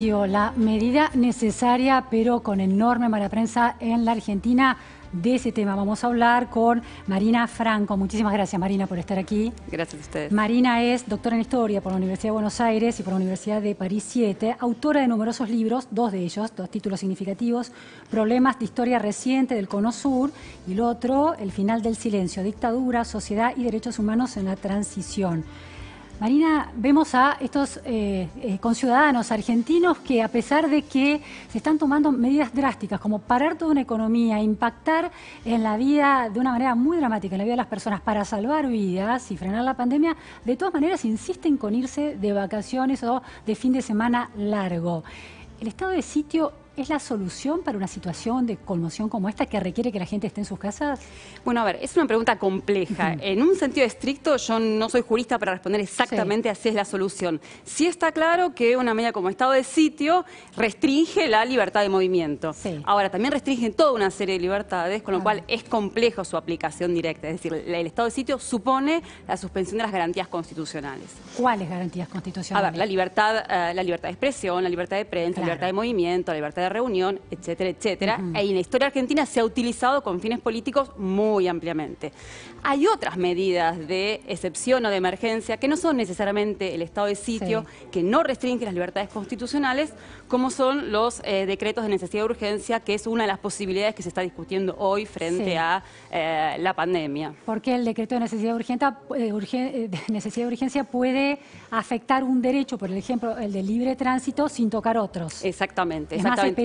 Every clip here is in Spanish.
La medida necesaria, pero con enorme mala prensa en la Argentina. De ese tema vamos a hablar con Marina Franco. Muchísimas gracias, Marina, por estar aquí. Gracias a ustedes. Marina es doctora en Historia por la Universidad de Buenos Aires y por la Universidad de París 7, autora de numerosos libros, dos de ellos, dos títulos significativos, Problemas de Historia Reciente del Cono Sur y el otro, El Final del Silencio, Dictadura, Sociedad y Derechos Humanos en la Transición. Marina, vemos a estos eh, eh, conciudadanos argentinos que a pesar de que se están tomando medidas drásticas como parar toda una economía, impactar en la vida de una manera muy dramática, en la vida de las personas para salvar vidas y frenar la pandemia, de todas maneras insisten con irse de vacaciones o de fin de semana largo. El estado de sitio ¿Es la solución para una situación de conmoción como esta que requiere que la gente esté en sus casas? Bueno, a ver, es una pregunta compleja. En un sentido estricto, yo no soy jurista para responder exactamente así si es la solución. Sí está claro que una medida como estado de sitio restringe la libertad de movimiento. Ahora, también restringe toda una serie de libertades, con lo cual es complejo su aplicación directa. Es decir, el estado de sitio supone la suspensión de las garantías constitucionales. ¿Cuáles garantías constitucionales? A ver, la libertad, eh, la libertad de expresión, la libertad de prensa, la libertad de movimiento, la libertad de reunión, etcétera, etcétera. Y en la historia argentina se ha utilizado con fines políticos muy ampliamente. Hay otras medidas de excepción o de emergencia que no son necesariamente el estado de sitio, que no restringe las libertades constitucionales, como son los eh, decretos de necesidad de urgencia, que es una de las posibilidades que se está discutiendo hoy frente a eh, la pandemia. Porque el decreto de necesidad, urgente, eh, de necesidad de urgencia puede afectar un derecho, por ejemplo, el de libre tránsito, sin tocar otros. Exactamente, exactamente.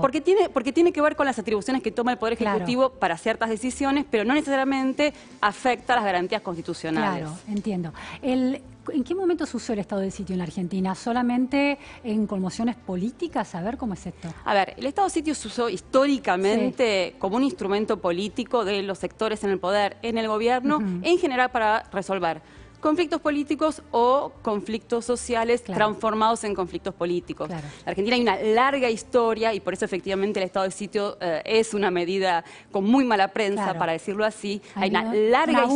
Porque tiene, porque tiene que ver con las atribuciones que toma el Poder Ejecutivo para ciertas decisiones, pero no necesariamente afecta las garantías constitucionales. Claro, entiendo. El, ¿En qué momento se usó el estado de sitio en la Argentina? ¿Solamente en conmociones políticas? A ver cómo es esto. A ver, el estado de sitio se usó históricamente como un instrumento político de los sectores en el poder, en el gobierno, en general para resolver conflictos políticos o conflictos sociales transformados en conflictos políticos. En Argentina hay una larga historia y por eso efectivamente el estado de sitio eh, es una medida con muy mala prensa, para decirlo así. Hay, una larga...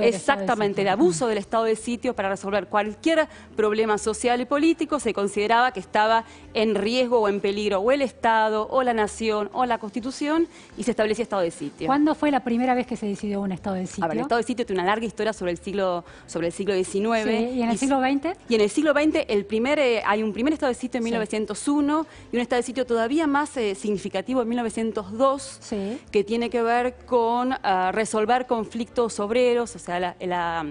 exactamente, el abuso del estado de sitio para resolver cualquier problema social y político. Se consideraba que estaba en riesgo o en peligro o el Estado o la Nación o la Constitución y se establecía estado de sitio. ¿Cuándo fue la primera vez que se decidió un estado de sitio? el estado de sitio tiene una larga historia sobre el siglo... Sobre siglo XIX. ¿Y en el siglo XX? Y en el siglo XX el primer, eh, hay un primer estado de sitio en 1901 y un estado de sitio todavía más eh, significativo en 1902 que tiene que ver con ah, resolver conflictos obreros, o sea, la, la,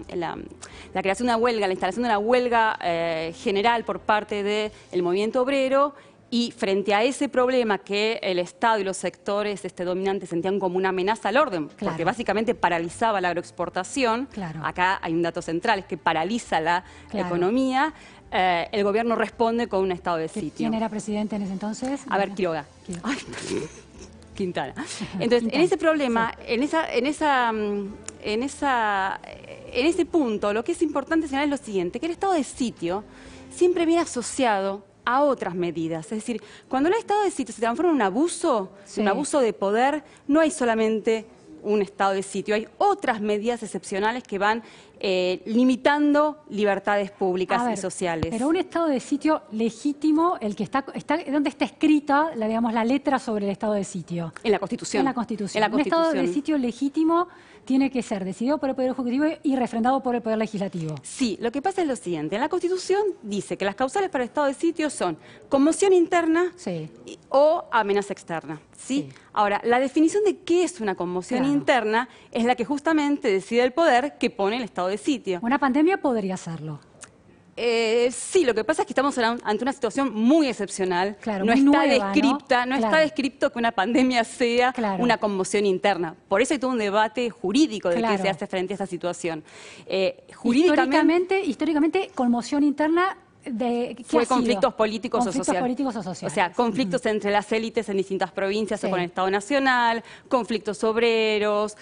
creación de una huelga, la instalación de una huelga eh, general por parte del movimiento obrero y frente a ese problema que el Estado y los sectores este, dominantes sentían como una amenaza al orden, porque básicamente paralizaba la agroexportación, claro. acá hay un dato central, es que paraliza la economía, eh, el gobierno responde con un estado de sitio. ¿Quién era presidente en ese entonces? A ver, Quiroga. Quintana. Entonces, en ese problema, en esa, en esa, mm, en esa, en ese punto, lo que es importante señalar es lo siguiente, que el estado de sitio siempre viene asociado a otras medidas. Es decir, cuando el estado de sitio se transforma en un abuso, un abuso de poder, no hay solamente un estado de sitio. Hay otras medidas excepcionales que van eh, limitando libertades públicas y sociales. Pero un estado de sitio legítimo, el que está, ¿dónde está escrita, la, digamos, la letra sobre el estado de sitio? En la Constitución. En la Constitución. Un estado de sitio legítimo tiene que ser decidido por el Poder Ejecutivo y refrendado por el Poder Legislativo. Sí, lo que pasa es lo siguiente. En La Constitución dice que las causales para el estado de sitio son conmoción interna o amenaza externa. ¿sí? Ahora, la definición de qué es una conmoción interna es la que justamente decide el poder que pone el estado de sitio. Una pandemia podría serlo. Eh, sí, lo que pasa es que estamos ante una situación muy excepcional. no está no, está descripto que una pandemia sea una conmoción interna. Por eso hay todo un debate jurídico de qué se hace frente a esta situación. Eh, históricamente, conmoción interna fue conflictos políticos o sociales. políticos o sociales. O sea, conflictos entre las élites en distintas provincias o con el Estado Nacional, conflictos obreros.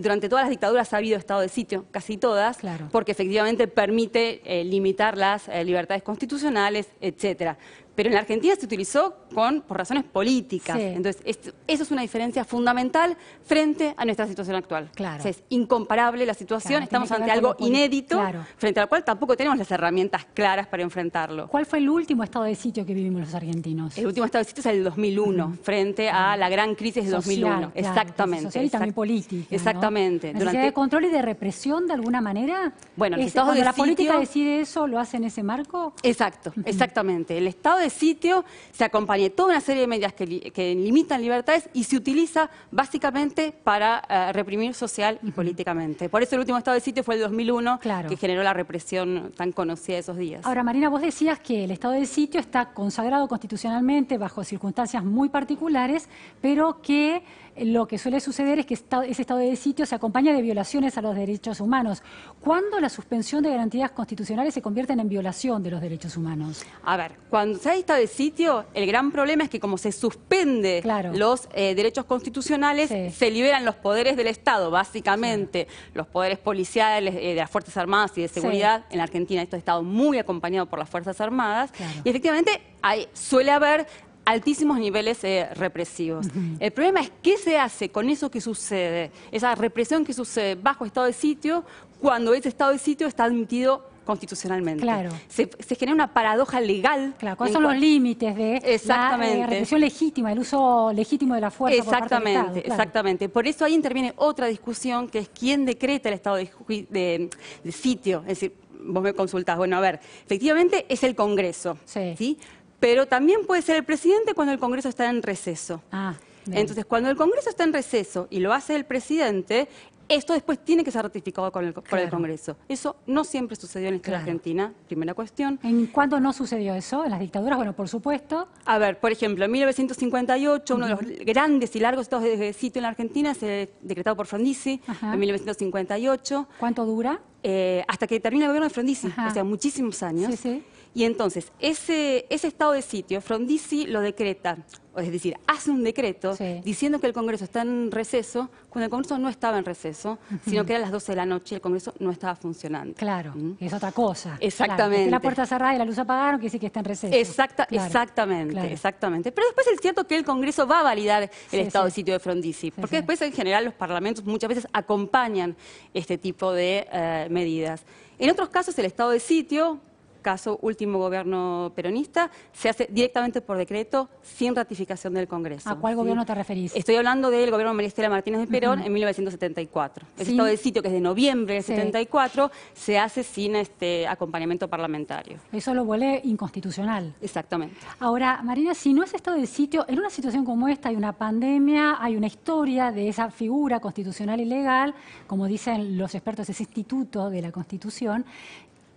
durante todas las dictaduras ha habido estado de sitio, casi todas, claro. porque efectivamente permite eh, limitar las eh, libertades constitucionales, etcétera pero en Argentina se utilizó con, por razones políticas. Entonces, eso es una diferencia fundamental frente a nuestra situación actual. Claro. es incomparable la situación, estamos ante algo inédito, frente al cual tampoco tenemos las herramientas claras para enfrentarlo. ¿Cuál fue el último estado de sitio que vivimos los argentinos? El último estado de sitio es el 2001, mm. frente a ah. la gran crisis de 2001. Exactamente. Social y también política. Exactamente. de control y de represión de alguna manera? Bueno, el estado de la política decide eso, ¿lo hace en ese marco? Exacto, exactamente. El estado de sitio, se acompañe toda una serie de medidas que, limitan libertades y se utiliza básicamente para eh, reprimir social y políticamente. Por eso el último estado de sitio fue el 2001, que generó la represión tan conocida de esos días. Ahora, Marina, vos decías que el estado de sitio está consagrado constitucionalmente bajo circunstancias muy particulares, pero que lo que suele suceder es que ese estado de sitio se acompaña de violaciones a los derechos humanos. ¿Cuándo la suspensión de garantías constitucionales se convierte en violación de los derechos humanos? A ver, cuando se hay estado de sitio, el gran problema es que como se suspende los eh, derechos constitucionales, se liberan los poderes del Estado, básicamente, los poderes policiales, eh, de las Fuerzas Armadas y de seguridad. En Argentina esto ha estado muy acompañado por las Fuerzas Armadas. Y efectivamente hay, suele haber altísimos niveles eh, represivos. El problema es qué se hace con eso que sucede, esa represión que sucede bajo estado de sitio, cuando ese estado de sitio está admitido constitucionalmente. Claro. Se, genera una paradoja legal. Claro, ¿cuáles son los límites de la eh, represión legítima, el uso legítimo de la fuerza? Exactamente, por parte del exactamente. Por eso ahí interviene otra discusión que es quién decreta el estado de, sitio. Es decir, vos me consultás, bueno, a ver, efectivamente es el Congreso. ¿sí? pero también puede ser el presidente cuando el Congreso está en receso. Ah, Entonces, cuando el Congreso está en receso y lo hace el presidente, esto después tiene que ser ratificado por el Congreso. Eso no siempre sucedió en la argentina, primera cuestión. ¿En cuándo no sucedió eso? ¿En las dictaduras? Bueno, por supuesto. A ver, por ejemplo, en 1958, uno de los grandes y largos estados de sitio en la Argentina se decretado por Frondizi en 1958. ¿Cuánto dura? Eh, hasta que termina el gobierno de Frondizi, o sea, muchísimos años. Sí, sí. Y entonces, ese, estado de sitio, Frondizi lo decreta, es decir, hace un decreto diciendo que el Congreso está en receso, cuando el Congreso no estaba en receso, sino que era a las 12 de la noche y el Congreso no estaba funcionando. Claro, ¿Mm? es otra cosa. Exactamente. la puerta cerrada y la luz apagaron, quiere decir que está en receso. exactamente, exactamente. Pero después es cierto que el Congreso va a validar el estado de sitio de Frondizi, porque después en general los parlamentos muchas veces acompañan este tipo de eh, medidas. En otros casos el estado de sitio caso último gobierno peronista, se hace directamente por decreto sin ratificación del Congreso. ¿A cuál gobierno te referís? Estoy hablando del gobierno María Martínez de Perón en 1974. El estado de sitio, que es de noviembre del 74, se hace sin este acompañamiento parlamentario. Eso lo vuelve inconstitucional. Exactamente. Ahora, Marina, si no es estado de sitio, en una situación como esta hay una pandemia, hay una historia de esa figura constitucional y legal, como dicen los expertos, ese instituto de la Constitución,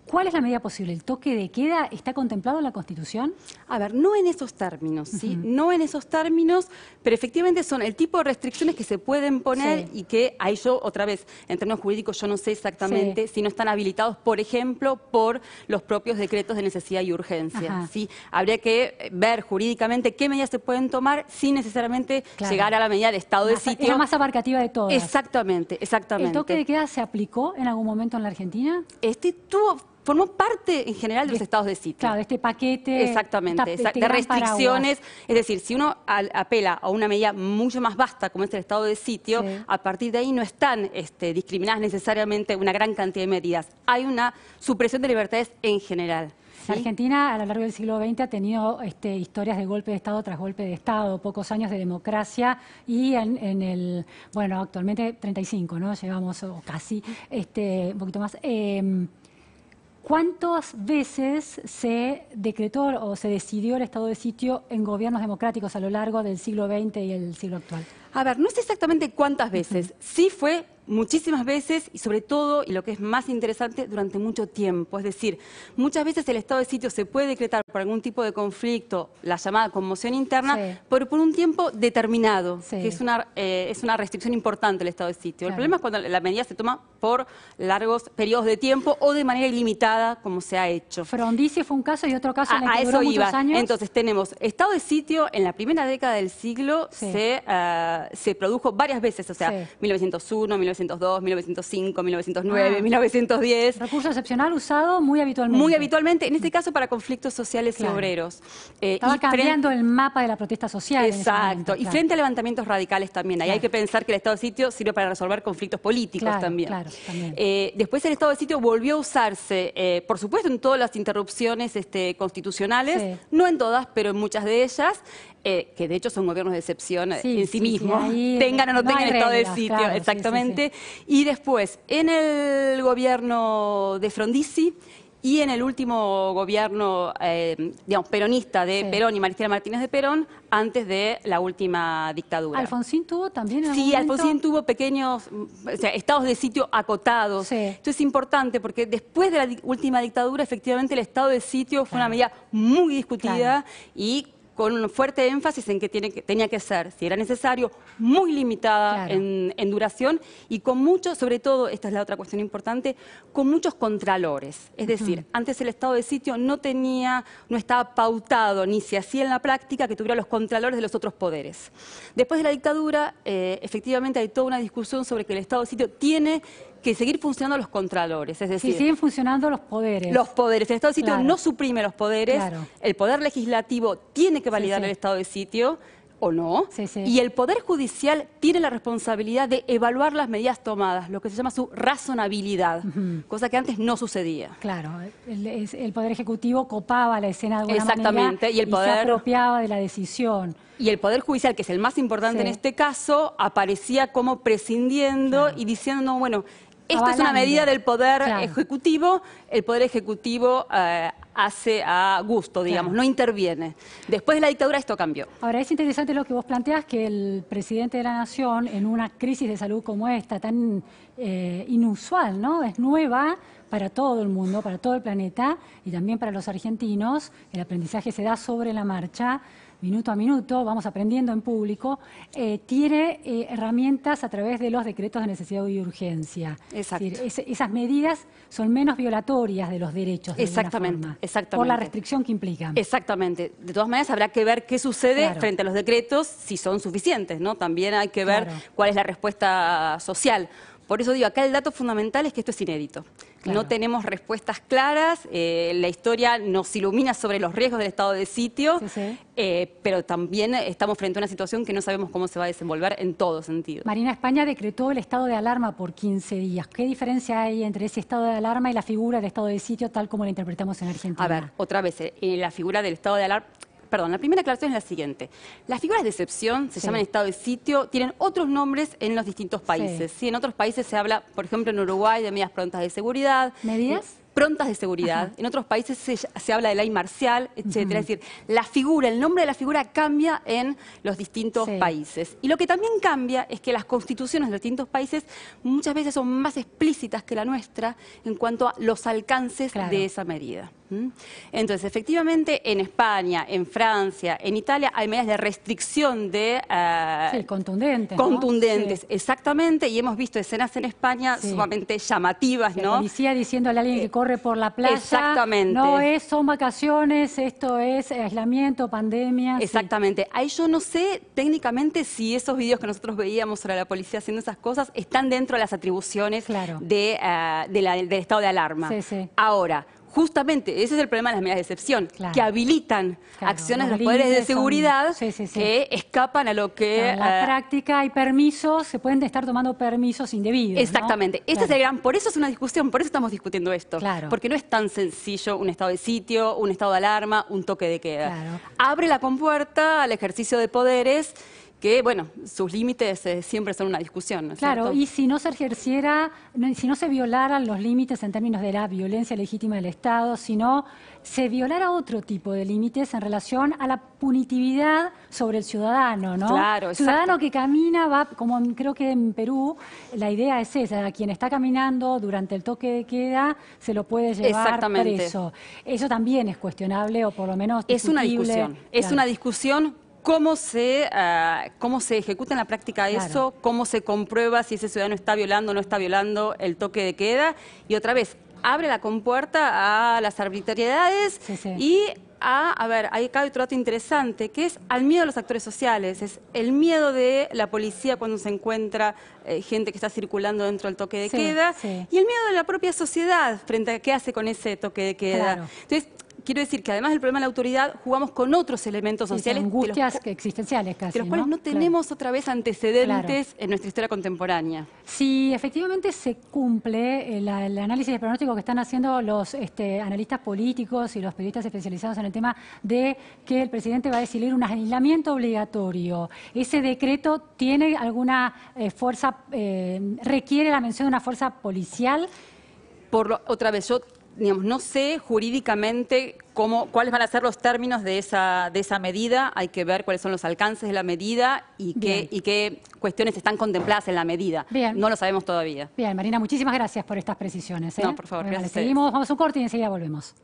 ¿Cuál es la medida posible? ¿El toque de queda está contemplado en la Constitución? A ver, no en esos términos, ¿sí? No en esos términos, pero efectivamente son el tipo de restricciones que se pueden poner y que ahí yo, otra vez, en términos jurídicos yo no sé exactamente si no están habilitados, por ejemplo, por los propios decretos de necesidad y urgencia, ¿sí? Habría que eh, ver jurídicamente qué medidas se pueden tomar sin necesariamente llegar a la medida de estado de sitio. Es la más abarcativa de todas. Exactamente, exactamente. ¿El toque de queda se aplicó en algún momento en la Argentina? Este tuvo formó parte en general de los estados de sitio. Claro, de este paquete. Exactamente, de restricciones. Es decir, si uno apela a una medida mucho más vasta como es el estado de sitio, a partir de ahí no están este, discriminadas necesariamente una gran cantidad de medidas. Hay una supresión de libertades en general. Argentina a lo largo del siglo XX ha tenido este, historias de golpe de Estado tras golpe de Estado, pocos años de democracia y en, el, bueno, actualmente 35, ¿no? Llevamos casi, este, un poquito más. Em, ¿Cuántas veces se decretó o se decidió el estado de sitio en gobiernos democráticos a lo largo del siglo XX y el siglo actual? A ver, no sé exactamente cuántas veces. Sí fue muchísimas veces y sobre todo, y lo que es más interesante, durante mucho tiempo. Es decir, muchas veces el estado de sitio se puede decretar por algún tipo de conflicto, la llamada conmoción interna, pero por un tiempo determinado, que es una, eh, es una restricción importante el estado de sitio. El problema es cuando la medida se toma por largos periodos de tiempo o de manera ilimitada, como se ha hecho. Frondizi fue un caso y otro caso en el a eso años. Entonces tenemos estado de sitio en la primera década del siglo se, ah, se produjo varias veces, o sea, 1901, 1901, 1902, 1905, 1909, 1910. Recurso excepcional usado muy habitualmente. Muy habitualmente, en este caso para conflictos sociales y obreros. Eh, cambiando el mapa de la protesta social. Exacto, y frente a levantamientos radicales también. Ahí hay que pensar que el estado de sitio sirve para resolver conflictos políticos también. Eh, después el estado de sitio volvió a usarse, eh, por supuesto, en todas las interrupciones este, constitucionales, no en todas, pero en muchas de ellas. Eh, que de hecho son gobiernos de excepción eh, en sí, mismos, tengan o no, tengan estado de sitio, exactamente. Y después, en el gobierno de Frondizi y en el último gobierno, eh, digamos, peronista de Perón y Maristela Martínez de Perón, antes de la última dictadura. ¿Alfonsín tuvo también? sí, Alfonsín tuvo pequeños mm, o sea, estados de sitio acotados. Esto es importante porque después de la última dictadura, efectivamente, el estado de sitio fue una medida muy discutida y con un fuerte énfasis en que, tenía que ser, si era necesario, muy limitada en, duración y con muchos, sobre todo, esta es la otra cuestión importante, con muchos contralores. Es decir, antes el estado de sitio no tenía, no estaba pautado ni se hacía en la práctica que tuviera los contralores de los otros poderes. Después de la dictadura, eh, efectivamente hay toda una discusión sobre que el estado de sitio tiene que seguir funcionando los contralores. Es decir, siguen funcionando los poderes. Los poderes. El estado de sitio no suprime los poderes. El poder legislativo tiene que validar el estado de sitio o no. Y el Poder Judicial tiene la responsabilidad de evaluar las medidas tomadas, lo que se llama su razonabilidad, cosa que antes no sucedía. Claro, el, Poder Ejecutivo copaba la escena de alguna Exactamente, y, el poder... se apropiaba de la decisión. Y el Poder Judicial, que es el más importante en este caso, aparecía como prescindiendo y diciendo, no, bueno, esta es una medida del Poder Ejecutivo. El Poder Ejecutivo eh, hace a gusto, digamos, no interviene. Después de la dictadura esto cambió. Ahora, es interesante lo que vos planteás, que el presidente de la Nación, en una crisis de salud como esta, tan eh, inusual, ¿no? Es nueva para todo el mundo, para todo el planeta y también para los argentinos. El aprendizaje se da sobre la marcha minuto a minuto, vamos aprendiendo en público, eh, tiene eh, herramientas a través de los decretos de necesidad y urgencia. Es decir, esas medidas son menos violatorias de los derechos. De exactamente, forma, Por la restricción que implican. Exactamente. De todas maneras, habrá que ver qué sucede frente a los decretos, si son suficientes, ¿no? También hay que ver cuál es la respuesta social. Por eso digo, acá el dato fundamental es que esto es inédito. No tenemos respuestas claras, eh, la historia nos ilumina sobre los riesgos del estado de sitio, eh, pero también estamos frente a una situación que no sabemos cómo se va a desenvolver en todo sentido. Marina, España decretó el estado de alarma por 15 días. ¿Qué diferencia hay entre ese estado de alarma y la figura del estado de sitio tal como la interpretamos en Argentina? A ver, otra vez, eh, la figura del estado de alarma perdón, la primera aclaración es la siguiente. Las figuras de excepción se llaman estado de sitio, tienen otros nombres en los distintos países. Sí. en otros países se habla, por ejemplo, en Uruguay de medidas prontas de seguridad. ¿Medidas? prontas de seguridad. En otros países se, habla de ley marcial, etcétera. Es decir, la figura, el nombre de la figura cambia en los distintos países. Y lo que también cambia es que las constituciones de los distintos países muchas veces son más explícitas que la nuestra en cuanto a los alcances de esa medida. ¿Mm? Entonces, efectivamente, en España, en Francia, en Italia hay medidas de restricción de... Eh, contundentes. Contundentes, exactamente, y hemos visto escenas en España sumamente llamativas, ¿no? La policía diciéndole a alguien que eh, corre por la playa. Exactamente. No es, son vacaciones, esto es aislamiento, pandemia. Exactamente. Ahí yo no sé técnicamente si esos vídeos que nosotros veíamos sobre la policía haciendo esas cosas están dentro de las atribuciones de, eh, del estado de alarma. Ahora justamente ese es el problema de las medidas de excepción, que habilitan acciones de los poderes de seguridad que escapan a lo que... la eh, práctica hay permisos, se pueden estar tomando permisos indebidos. Exactamente. Este es por eso es una discusión, por eso estamos discutiendo esto. Porque no es tan sencillo un estado de sitio, un estado de alarma, un toque de queda. Abre la compuerta al ejercicio de poderes que, bueno, sus límites eh, siempre son una discusión. ¿no claro, cierto? y si no se ejerciera, si no se violaran los límites en términos de la violencia legítima del Estado, sino se violara otro tipo de límites en relación a la punitividad sobre el ciudadano, ¿no? Claro, exacto. Ciudadano que camina, va, como creo que en Perú, la idea es esa, a quien está caminando durante el toque de queda, se lo puede llevar preso. Eso también es cuestionable o por lo menos Es una discusión, es una discusión cómo se, ah, cómo se ejecuta en la práctica eso, cómo se comprueba si ese ciudadano está violando o no está violando el toque de queda. Y otra vez, abre la compuerta a las arbitrariedades y a, a ver, hay acá otro dato interesante, que es al miedo de los actores sociales, es el miedo de la policía cuando se encuentra eh, gente que está circulando dentro del toque de queda, y el miedo de la propia sociedad frente a qué hace con ese toque de queda. Entonces, quiero decir que además del problema de la autoridad, jugamos con otros elementos sociales. Angustias existenciales casi. De los cuales no, tenemos otra vez antecedentes en nuestra historia contemporánea. Si efectivamente se cumple eh, el, análisis de pronóstico que están haciendo los este, analistas políticos y los periodistas especializados en el tema de que el presidente va a decidir un aislamiento obligatorio, ¿ese decreto tiene alguna eh, fuerza, eh, requiere la mención de una fuerza policial? Por otra vez, yo no sé jurídicamente cuáles van a ser los términos de esa, medida, hay que ver cuáles son los alcances de la medida y qué, y qué cuestiones están contempladas en la medida. No lo sabemos todavía. Bien, Marina, muchísimas gracias por estas precisiones. ¿eh? No, por favor, gracias. seguimos, vamos a un corte y enseguida volvemos.